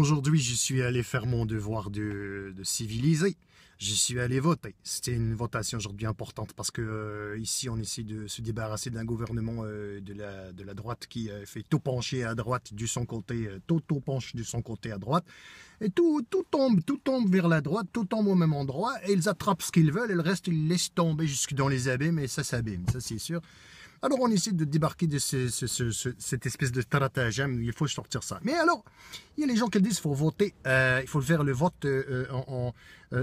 Aujourd'hui, je suis allé faire mon devoir de, de civiliser. Je suis allé voter. C'était une votation aujourd'hui importante parce que euh, ici, on essaie de se débarrasser d'un gouvernement euh, de, la, de, la, droite qui euh, fait tout pencher à droite du son côté, tout, tout penche du son côté à droite. Et tout, tout tombe, tout tombe vers la droite, tout tombe au même endroit. Et ils attrapent ce qu'ils veulent et le reste, ils laissent tomber jusque dans les abîmes et ça s'abîme, ça c'est sûr. Alors on essaie de débarquer de cette espèce de stratagème, il faut sortir ça. Mais alors, il y a les gens qui disent qu'il faut voter, euh, il faut faire le vote euh, euh, en,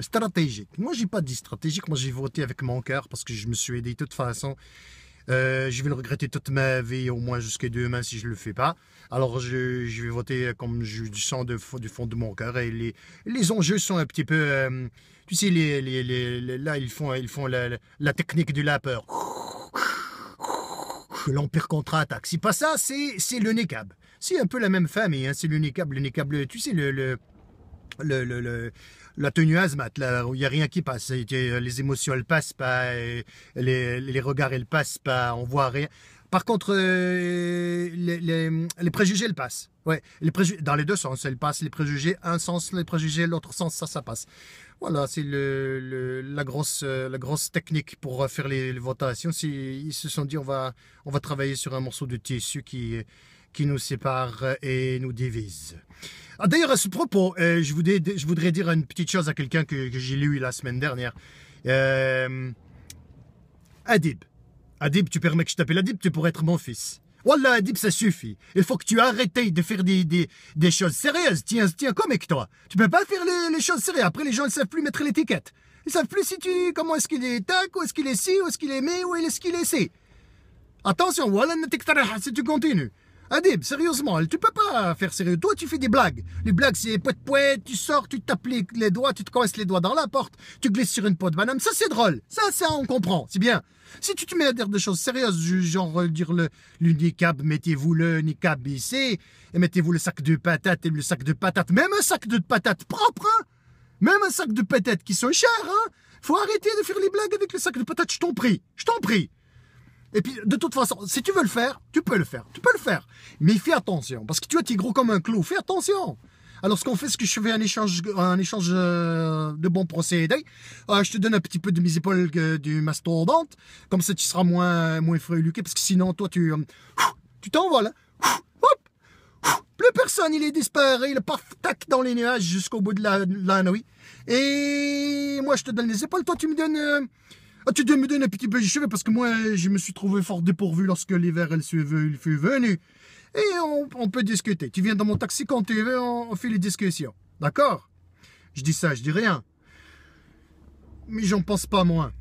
stratégique. Moi, j'ai pas dit stratégique, moi j'ai voté avec mon cœur parce que je me suis aidé de toute façon. je vais le regretter toute ma vie, au moins jusqu'à demain si je ne le fais pas. Alors je, vais voter comme je, du sang du fond de mon cœur. Et les, les enjeux sont un petit peu, tu sais, les, les, les, là ils font, ils font la, la technique du lapeur l'Empire contre-attaque. Si pas ça, c'est le nécab. C'est un peu la même famille, hein, c'est le nécab, le tu sais, le, le, le, la tenue azmat, là, il n'y a rien qui passe. Les émotions, elles passent pas, les, les regards, elles passent pas, on voit rien. Par contre, euh, les, préjugés, elles passent. Ouais, les préjugés, dans les deux sens, elles passent. Les préjugés, un sens, les préjugés, l'autre sens, ça, ça passe. Voilà, c'est la, grosse, euh, la grosse technique pour euh, faire les, votations. Ils se sont dit, on va, on va travailler sur un morceau de tissu qui, qui nous sépare et nous divise. Ah, d'ailleurs, à ce propos, je, voudrais, je voudrais dire une petite chose à quelqu'un que, j'ai lu la semaine dernière. Adib. Adib, tu permets que je t'appelle Adib, tu pourrais être mon fils. Wallah, Adib, ça suffit. Il faut que tu arrêtes de faire des, des, des choses sérieuses. Tiens, tiens, comme avec toi. Tu peux pas faire les, choses sérieuses. Après, les gens ne savent plus mettre l'étiquette. Ils savent plus si tu, comment est-ce qu'il est tac, ou est-ce qu'il est ci, ou est-ce qu'il est mais, ou est-ce qu'il est si. Attention, pas si tu continues. Adib, sérieusement, tu peux pas faire sérieux. Toi, tu fais des blagues. Les blagues, c'est poète poète, tu sors, tu tapes les, doigts, tu te coinces les doigts dans la porte, tu glisses sur une peau de banane. Ça, c'est drôle. Ça, ça, on comprend. C'est bien. Si tu te mets à dire des choses sérieuses, genre euh, dire le, l'unicab, mettez-vous le niqab ici, et mettez-vous le sac de patates, et le sac de patates, même un sac de patates propre, hein même un sac de patates qui sont chers, hein faut arrêter de faire les blagues avec le sac de patates, je t'en prie, je t'en prie. Et puis, de toute façon, si tu veux le faire, tu peux le faire. Tu peux le faire. Mais fais attention. Parce que tu vois, tu es gros comme un clou. Fais attention. Alors, ce qu'on fait, c'est que je fais un échange, euh, de bons procédés. Euh, je te donne un petit peu de mes épaules euh, du mastodonte. Comme ça, tu seras moins, moins fréluqué. Parce que sinon, toi, tu tu t'envoles. Hein. Plus personne, il est disparu. Il paf, tac, dans les nuages jusqu'au bout de la, de la nuit. Et moi, je te donne les épaules. Toi, tu me donnes ah, tu dois me donner un petit peu de cheveux parce que moi, je me suis trouvé fort dépourvu lorsque l'hiver, il fut venu. Et on, peut discuter. Tu viens dans mon taxi quand tu veux, on fait les discussions. D'accord Je dis ça, je dis rien. Mais j'en pense pas moins.